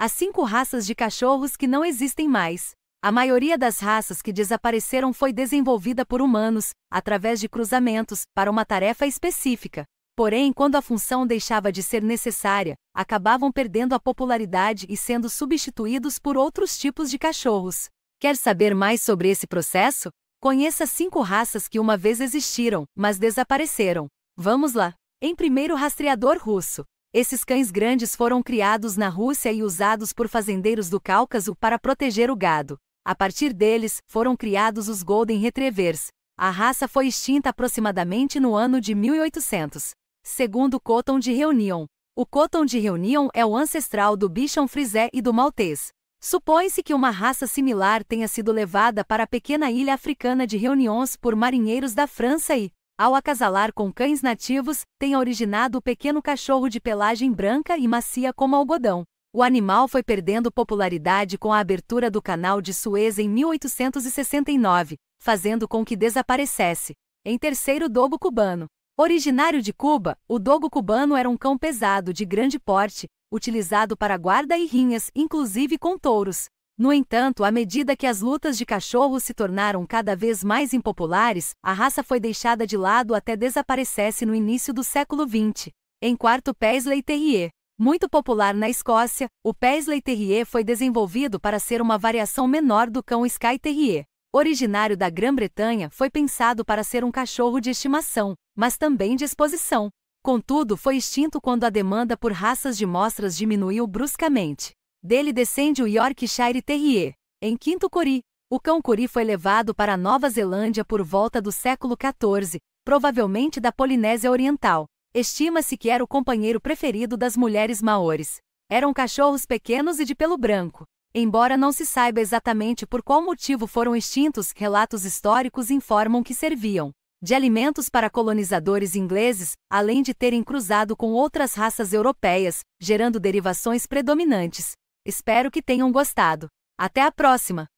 Há cinco raças de cachorros que não existem mais. A maioria das raças que desapareceram foi desenvolvida por humanos, através de cruzamentos, para uma tarefa específica. Porém, quando a função deixava de ser necessária, acabavam perdendo a popularidade e sendo substituídos por outros tipos de cachorros. Quer saber mais sobre esse processo? Conheça cinco raças que uma vez existiram, mas desapareceram. Vamos lá! Em primeiro rastreador russo, esses cães grandes foram criados na Rússia e usados por fazendeiros do Cáucaso para proteger o gado. A partir deles, foram criados os Golden Retrievers. A raça foi extinta aproximadamente no ano de 1800. Segundo Cotton de Reunion, o Cotton de Reunion é o ancestral do Bichon Frisé e do Maltês. Supõe-se que uma raça similar tenha sido levada para a pequena ilha africana de Reunions por marinheiros da França e, ao acasalar com cães nativos, tenha originado o pequeno cachorro de pelagem branca e macia como algodão. O animal foi perdendo popularidade com a abertura do Canal de Suez em 1869, fazendo com que desaparecesse. Em terceiro, dogo cubano. Originário de Cuba, o dogo cubano era um cão pesado de grande porte, utilizado para guarda e rinhas, inclusive com touros. No entanto, à medida que as lutas de cachorros se tornaram cada vez mais impopulares, a raça foi deixada de lado até desaparecesse no início do século XX. Em quarto Paisley Terrier. Muito popular na Escócia, o Paisley Terrier foi desenvolvido para ser uma variação menor do cão Skye Terrier. Originário da Grã-Bretanha, foi pensado para ser um cachorro de estimação, mas também de exposição. Contudo, foi extinto quando a demanda por raças de mostras diminuiu bruscamente. Dele descende o Yorkshire Terrier. Em Quinto Cori, o cão Cori foi levado para a Nova Zelândia por volta do século XIV, provavelmente da Polinésia Oriental. Estima-se que era o companheiro preferido das mulheres maores. Eram cachorros pequenos e de pelo branco. Embora não se saiba exatamente por qual motivo foram extintos, relatos históricos informam que serviam de alimentos para colonizadores ingleses, além de terem cruzado com outras raças europeias, gerando derivações predominantes. Espero que tenham gostado. Até a próxima!